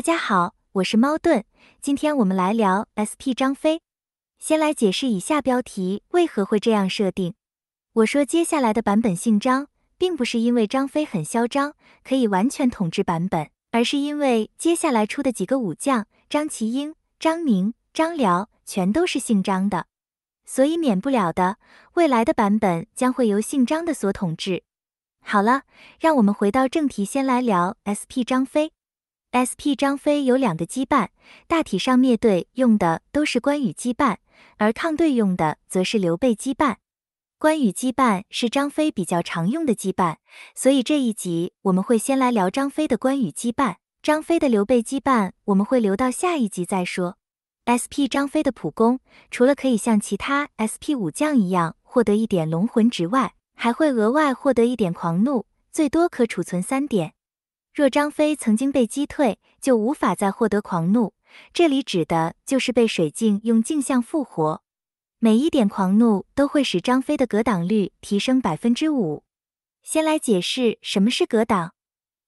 大家好，我是猫盾，今天我们来聊 SP 张飞。先来解释以下标题为何会这样设定。我说接下来的版本姓张，并不是因为张飞很嚣张，可以完全统治版本，而是因为接下来出的几个武将张齐英、张宁、张辽全都是姓张的，所以免不了的，未来的版本将会由姓张的所统治。好了，让我们回到正题，先来聊 SP 张飞。SP 张飞有两个羁绊，大体上灭队用的都是关羽羁绊，而抗队用的则是刘备羁绊。关羽羁绊是张飞比较常用的羁绊，所以这一集我们会先来聊张飞的关羽羁绊。张飞的刘备羁绊我们会留到下一集再说。SP 张飞的普攻除了可以像其他 SP 武将一样获得一点龙魂值外，还会额外获得一点狂怒，最多可储存三点。若张飞曾经被击退，就无法再获得狂怒。这里指的就是被水镜用镜像复活。每一点狂怒都会使张飞的格挡率提升百分之五。先来解释什么是格挡。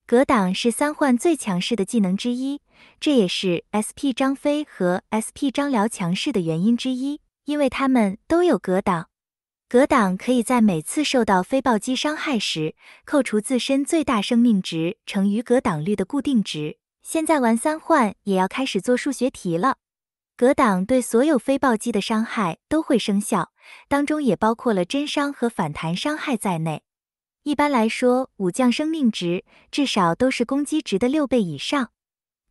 格挡是三幻最强势的技能之一，这也是 SP 张飞和 SP 张辽强势的原因之一，因为他们都有格挡。格挡可以在每次受到非暴击伤害时，扣除自身最大生命值乘于格挡率的固定值。现在玩三幻也要开始做数学题了。格挡对所有非暴击的伤害都会生效，当中也包括了真伤和反弹伤害在内。一般来说，武将生命值至少都是攻击值的六倍以上。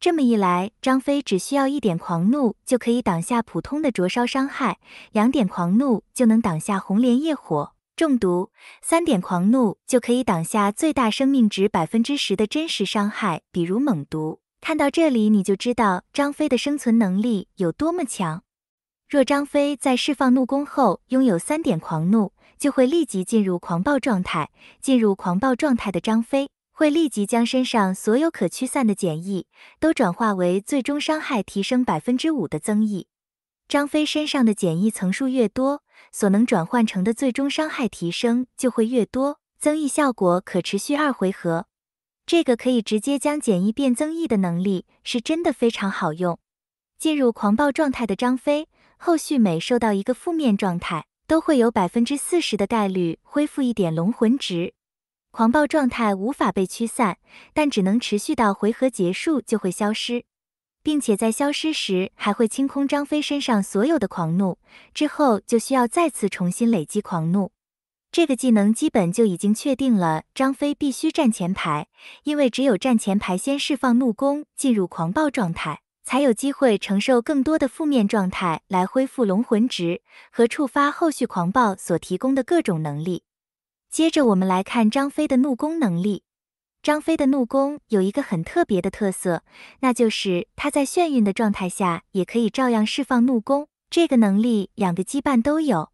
这么一来，张飞只需要一点狂怒就可以挡下普通的灼烧伤害，两点狂怒就能挡下红莲业火中毒，三点狂怒就可以挡下最大生命值百分之十的真实伤害，比如猛毒。看到这里，你就知道张飞的生存能力有多么强。若张飞在释放怒攻后拥有三点狂怒，就会立即进入狂暴状态。进入狂暴状态的张飞。会立即将身上所有可驱散的简易都转化为最终伤害提升百分之五的增益。张飞身上的简易层数越多，所能转换成的最终伤害提升就会越多，增益效果可持续二回合。这个可以直接将简易变增益的能力是真的非常好用。进入狂暴状态的张飞，后续每受到一个负面状态，都会有百分之四十的概率恢复一点龙魂值。狂暴状态无法被驱散，但只能持续到回合结束就会消失，并且在消失时还会清空张飞身上所有的狂怒。之后就需要再次重新累积狂怒。这个技能基本就已经确定了，张飞必须站前排，因为只有站前排先释放怒攻进入狂暴状态，才有机会承受更多的负面状态来恢复龙魂值和触发后续狂暴所提供的各种能力。接着我们来看张飞的怒攻能力。张飞的怒攻有一个很特别的特色，那就是他在眩晕的状态下也可以照样释放怒攻。这个能力两个羁绊都有。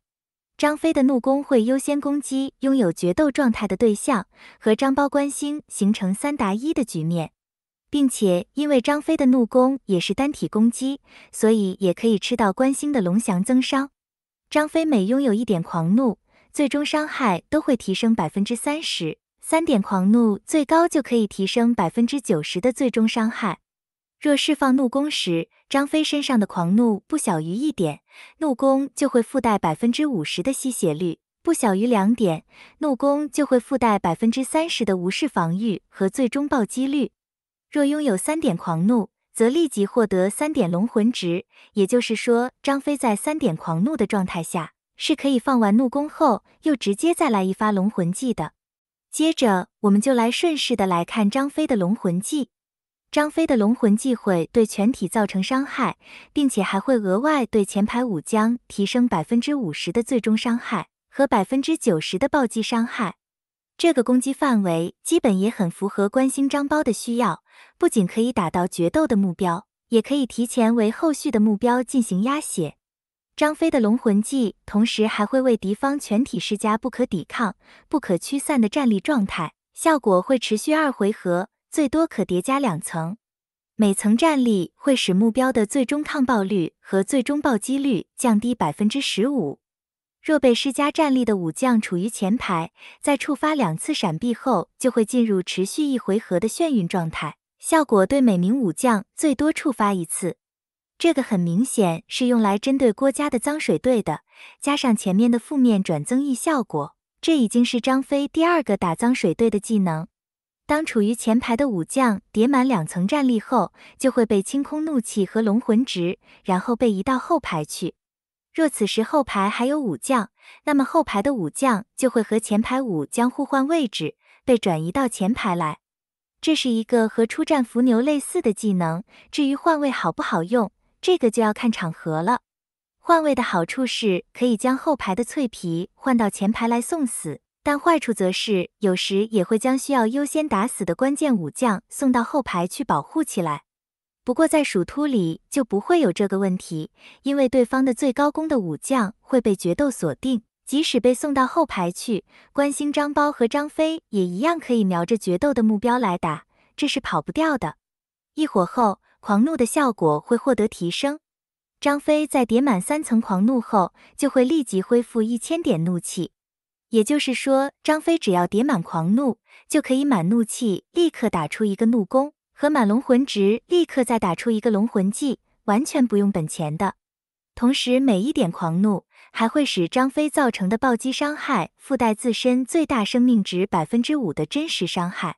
张飞的怒攻会优先攻击拥有决斗状态的对象，和张苞关兴形成三打一的局面，并且因为张飞的怒攻也是单体攻击，所以也可以吃到关兴的龙翔增伤。张飞每拥有一点狂怒。最终伤害都会提升百分之三十，三点狂怒最高就可以提升百分之九十的最终伤害。若释放怒攻时，张飞身上的狂怒不小于一点，怒攻就会附带百分之五十的吸血率；不小于两点，怒攻就会附带百分之三十的无视防御和最终暴击率。若拥有三点狂怒，则立即获得三点龙魂值。也就是说，张飞在三点狂怒的状态下。是可以放完怒攻后，又直接再来一发龙魂技的。接着，我们就来顺势的来看张飞的龙魂技。张飞的龙魂技会对全体造成伤害，并且还会额外对前排武将提升百分之五十的最终伤害和百分之九十的暴击伤害。这个攻击范围基本也很符合关心张苞的需要，不仅可以打到决斗的目标，也可以提前为后续的目标进行压血。张飞的龙魂技同时还会为敌方全体施加不可抵抗、不可驱散的战力状态，效果会持续二回合，最多可叠加两层。每层战力会使目标的最终抗暴率和最终暴击率降低百分之十五。若被施加战力的武将处于前排，在触发两次闪避后，就会进入持续一回合的眩晕状态，效果对每名武将最多触发一次。这个很明显是用来针对郭嘉的脏水队的，加上前面的负面转增益效果，这已经是张飞第二个打脏水队的技能。当处于前排的武将叠满两层战力后，就会被清空怒气和龙魂值，然后被移到后排去。若此时后排还有武将，那么后排的武将就会和前排武将互换位置，被转移到前排来。这是一个和出战伏牛类似的技能，至于换位好不好用？这个就要看场合了。换位的好处是，可以将后排的脆皮换到前排来送死；但坏处则是，有时也会将需要优先打死的关键武将送到后排去保护起来。不过在蜀突里就不会有这个问题，因为对方的最高攻的武将会被决斗锁定，即使被送到后排去，关兴、张苞和张飞也一样可以瞄着决斗的目标来打，这是跑不掉的。一火后。狂怒的效果会获得提升，张飞在叠满三层狂怒后，就会立即恢复一千点怒气。也就是说，张飞只要叠满狂怒，就可以满怒气立刻打出一个怒攻，和满龙魂值立刻再打出一个龙魂技，完全不用本钱的。同时，每一点狂怒还会使张飞造成的暴击伤害附带自身最大生命值百分之五的真实伤害，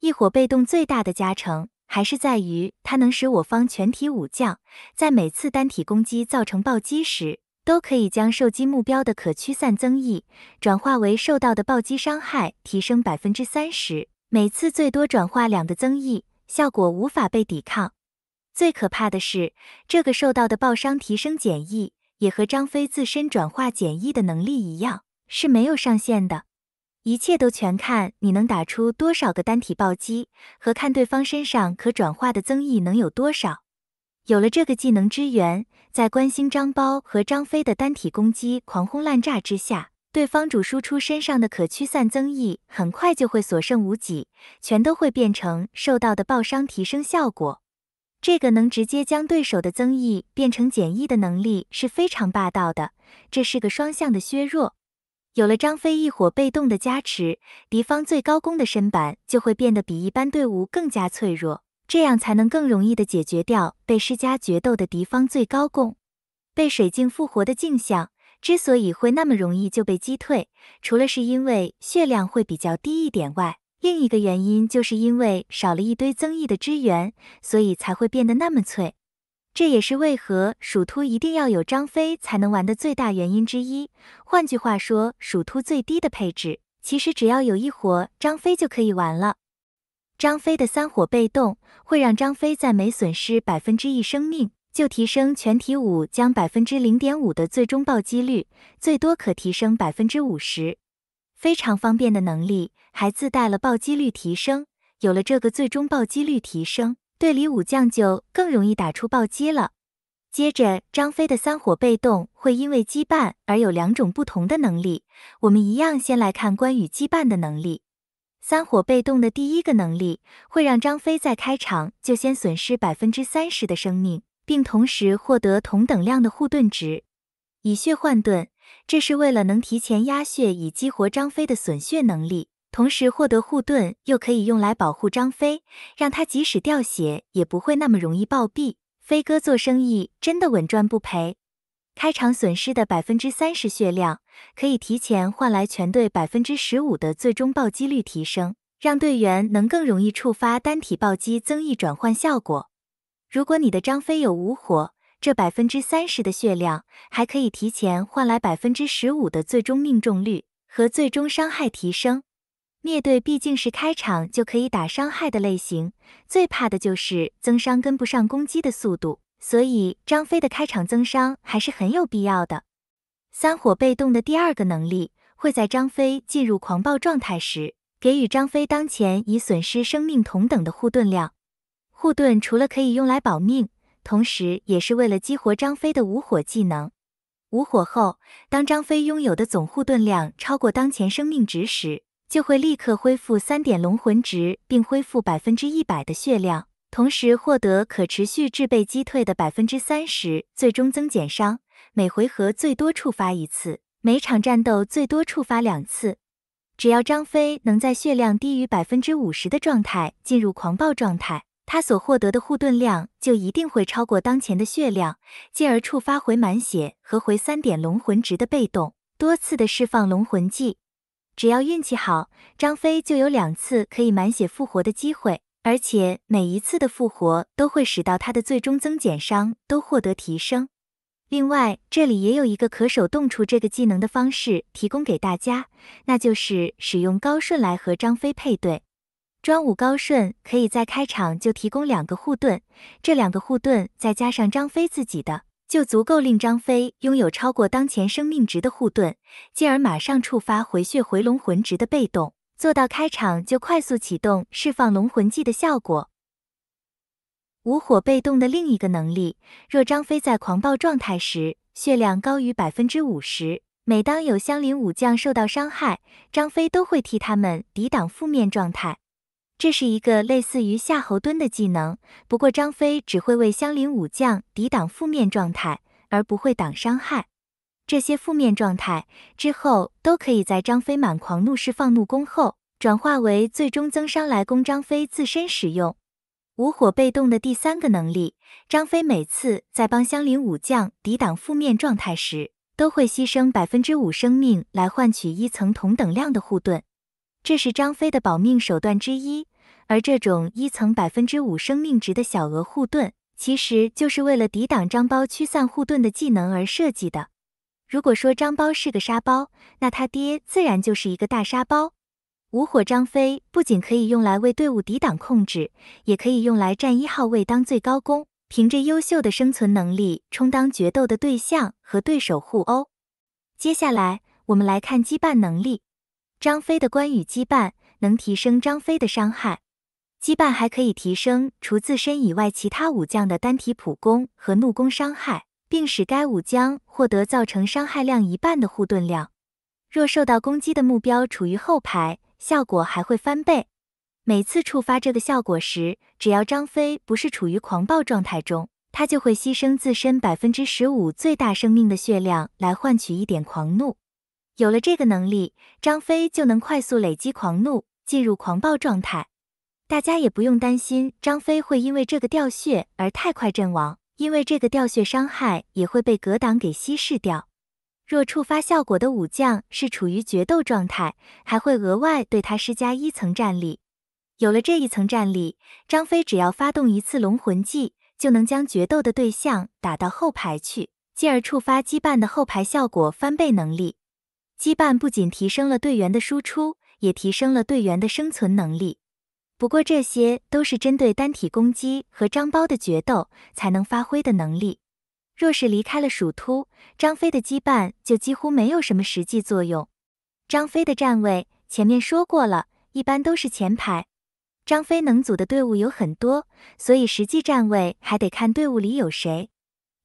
一火被动最大的加成。还是在于它能使我方全体武将，在每次单体攻击造成暴击时，都可以将受击目标的可驱散增益转化为受到的暴击伤害提升百分之三十，每次最多转化两个增益，效果无法被抵抗。最可怕的是，这个受到的暴伤提升减益，也和张飞自身转化减益的能力一样，是没有上限的。一切都全看你能打出多少个单体暴击，和看对方身上可转化的增益能有多少。有了这个技能支援，在关兴、张苞和张飞的单体攻击狂轰滥炸之下，对方主输出身上的可驱散增益很快就会所剩无几，全都会变成受到的暴伤提升效果。这个能直接将对手的增益变成减益的能力是非常霸道的，这是个双向的削弱。有了张飞一伙被动的加持，敌方最高攻的身板就会变得比一般队伍更加脆弱，这样才能更容易的解决掉被施加决斗的敌方最高攻。被水镜复活的镜像之所以会那么容易就被击退，除了是因为血量会比较低一点外，另一个原因就是因为少了一堆增益的支援，所以才会变得那么脆。这也是为何属突一定要有张飞才能玩的最大原因之一。换句话说，属突最低的配置其实只要有一火张飞就可以玩了。张飞的三火被动会让张飞在每损失百分之一生命就提升全体五将百分之零点五的最终暴击率，最多可提升百分之五十，非常方便的能力，还自带了暴击率提升。有了这个最终暴击率提升。队里武将就更容易打出暴击了。接着，张飞的三火被动会因为羁绊而有两种不同的能力。我们一样先来看关羽羁绊的能力。三火被动的第一个能力会让张飞在开场就先损失百分之三十的生命，并同时获得同等量的护盾值，以血换盾。这是为了能提前压血，以激活张飞的损血能力。同时获得护盾，又可以用来保护张飞，让他即使掉血也不会那么容易暴毙。飞哥做生意真的稳赚不赔。开场损失的百分之三十血量，可以提前换来全队百分之十五的最终暴击率提升，让队员能更容易触发单体暴击增益转换效果。如果你的张飞有无火，这百分之三十的血量还可以提前换来百分之十五的最终命中率和最终伤害提升。灭队毕竟是开场就可以打伤害的类型，最怕的就是增伤跟不上攻击的速度，所以张飞的开场增伤还是很有必要的。三火被动的第二个能力会在张飞进入狂暴状态时，给予张飞当前已损失生命同等的护盾量。护盾除了可以用来保命，同时也是为了激活张飞的无火技能。无火后，当张飞拥有的总护盾量超过当前生命值时。就会立刻恢复三点龙魂值，并恢复百分之一百的血量，同时获得可持续制备击退的百分之三十最终增减伤，每回合最多触发一次，每场战斗最多触发两次。只要张飞能在血量低于百分之五十的状态进入狂暴状态，他所获得的护盾量就一定会超过当前的血量，进而触发回满血和回三点龙魂值的被动，多次的释放龙魂技。只要运气好，张飞就有两次可以满血复活的机会，而且每一次的复活都会使到他的最终增减伤都获得提升。另外，这里也有一个可手动出这个技能的方式提供给大家，那就是使用高顺来和张飞配对。专武高顺可以在开场就提供两个护盾，这两个护盾再加上张飞自己的。就足够令张飞拥有超过当前生命值的护盾，进而马上触发回血回龙魂值的被动，做到开场就快速启动释放龙魂技的效果。无火被动的另一个能力，若张飞在狂暴状态时血量高于百分之五十，每当有相邻武将受到伤害，张飞都会替他们抵挡负面状态。这是一个类似于夏侯惇的技能，不过张飞只会为相邻武将抵挡负面状态，而不会挡伤害。这些负面状态之后都可以在张飞满狂怒释放怒攻后，转化为最终增伤来攻张飞自身使用。无火被动的第三个能力，张飞每次在帮相邻武将抵挡负面状态时，都会牺牲百分之五生命来换取一层同等量的护盾。这是张飞的保命手段之一，而这种一层百分之五生命值的小额护盾，其实就是为了抵挡张苞驱散护盾的技能而设计的。如果说张苞是个沙包，那他爹自然就是一个大沙包。无火张飞不仅可以用来为队伍抵挡控制，也可以用来站一号位当最高攻，凭着优秀的生存能力充当决斗的对象和对手互殴。接下来我们来看羁绊能力。张飞的关羽羁绊能提升张飞的伤害，羁绊还可以提升除自身以外其他武将的单体普攻和怒攻伤害，并使该武将获得造成伤害量一半的护盾量。若受到攻击的目标处于后排，效果还会翻倍。每次触发这个效果时，只要张飞不是处于狂暴状态中，他就会牺牲自身百分之十五最大生命的血量来换取一点狂怒。有了这个能力，张飞就能快速累积狂怒，进入狂暴状态。大家也不用担心张飞会因为这个掉血而太快阵亡，因为这个掉血伤害也会被格挡给稀释掉。若触发效果的武将是处于决斗状态，还会额外对他施加一层战力。有了这一层战力，张飞只要发动一次龙魂技，就能将决斗的对象打到后排去，进而触发羁绊的后排效果翻倍能力。羁绊不仅提升了队员的输出，也提升了队员的生存能力。不过这些都是针对单体攻击和张苞的决斗才能发挥的能力。若是离开了鼠突，张飞的羁绊就几乎没有什么实际作用。张飞的站位前面说过了，一般都是前排。张飞能组的队伍有很多，所以实际站位还得看队伍里有谁。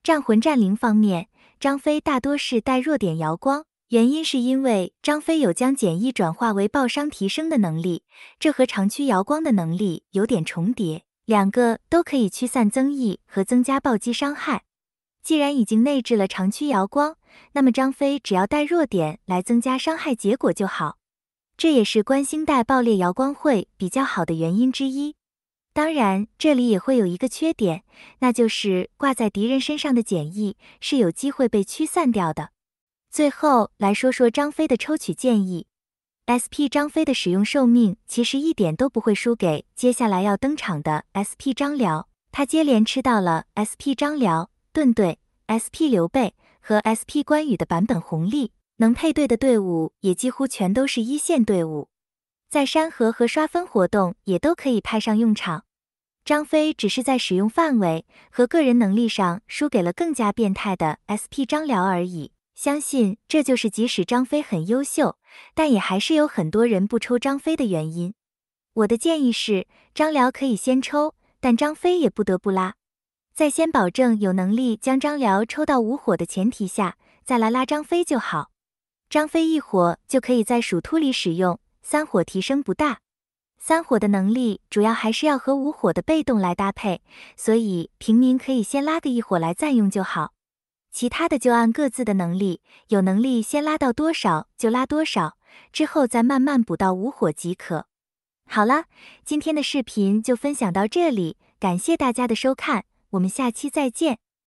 战魂战灵方面，张飞大多是带弱点瑶光。原因是因为张飞有将简易转化为暴伤提升的能力，这和长驱摇光的能力有点重叠，两个都可以驱散增益和增加暴击伤害。既然已经内置了长驱摇光，那么张飞只要带弱点来增加伤害结果就好。这也是关星带爆裂摇光会比较好的原因之一。当然，这里也会有一个缺点，那就是挂在敌人身上的简易是有机会被驱散掉的。最后来说说张飞的抽取建议。SP 张飞的使用寿命其实一点都不会输给接下来要登场的 SP 张辽，他接连吃到了 SP 张辽盾队、SP 刘备和 SP 关羽的版本红利，能配对的队伍也几乎全都是一线队伍，在山河和刷分活动也都可以派上用场。张飞只是在使用范围和个人能力上输给了更加变态的 SP 张辽而已。相信这就是即使张飞很优秀，但也还是有很多人不抽张飞的原因。我的建议是，张辽可以先抽，但张飞也不得不拉。在先保证有能力将张辽抽到无火的前提下，再来拉张飞就好。张飞一火就可以在属兔里使用，三火提升不大。三火的能力主要还是要和无火的被动来搭配，所以平民可以先拉个一火来暂用就好。其他的就按各自的能力，有能力先拉到多少就拉多少，之后再慢慢补到无火即可。好了，今天的视频就分享到这里，感谢大家的收看，我们下期再见。